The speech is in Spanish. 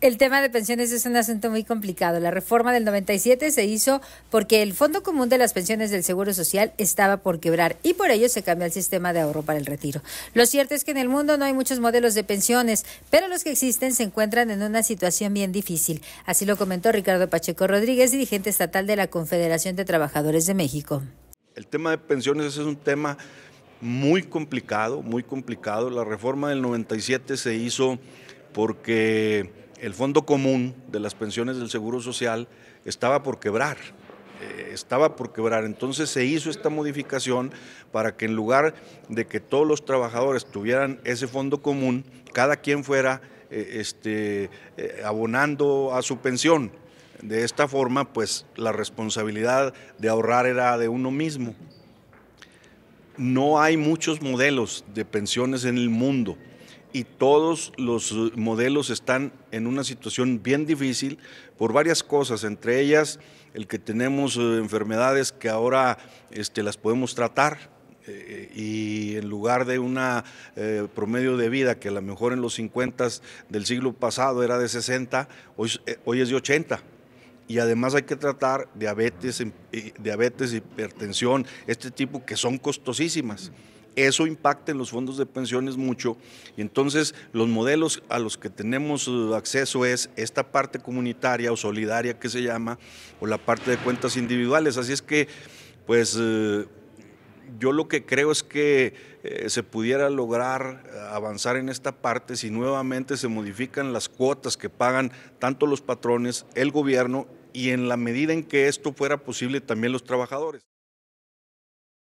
El tema de pensiones es un asunto muy complicado. La reforma del 97 se hizo porque el Fondo Común de las Pensiones del Seguro Social estaba por quebrar y por ello se cambió el sistema de ahorro para el retiro. Lo cierto es que en el mundo no hay muchos modelos de pensiones, pero los que existen se encuentran en una situación bien difícil. Así lo comentó Ricardo Pacheco Rodríguez, dirigente estatal de la Confederación de Trabajadores de México. El tema de pensiones es un tema muy complicado, muy complicado. La reforma del 97 se hizo porque el Fondo Común de las Pensiones del Seguro Social estaba por quebrar, eh, estaba por quebrar. Entonces se hizo esta modificación para que en lugar de que todos los trabajadores tuvieran ese fondo común, cada quien fuera eh, este, eh, abonando a su pensión. De esta forma, pues la responsabilidad de ahorrar era de uno mismo. No hay muchos modelos de pensiones en el mundo y todos los eh, modelos están en una situación bien difícil por varias cosas, entre ellas el que tenemos eh, enfermedades que ahora este, las podemos tratar, eh, y en lugar de un promedio de vida que a lo mejor en los 50 del siglo pasado era de 60, hoy, hoy es de 80. Y además hay que tratar diabetes, em, diabetes, hipertensión, este tipo que son costosísimas eso impacta en los fondos de pensiones mucho y entonces los modelos a los que tenemos eh, acceso es esta parte comunitaria o solidaria que se llama o la parte de cuentas individuales. Así es que, pues... Eh, yo lo que creo es que eh, se pudiera lograr avanzar en esta parte si nuevamente se modifican las cuotas que pagan tanto los patrones, el gobierno y en la medida en que esto fuera posible también los trabajadores.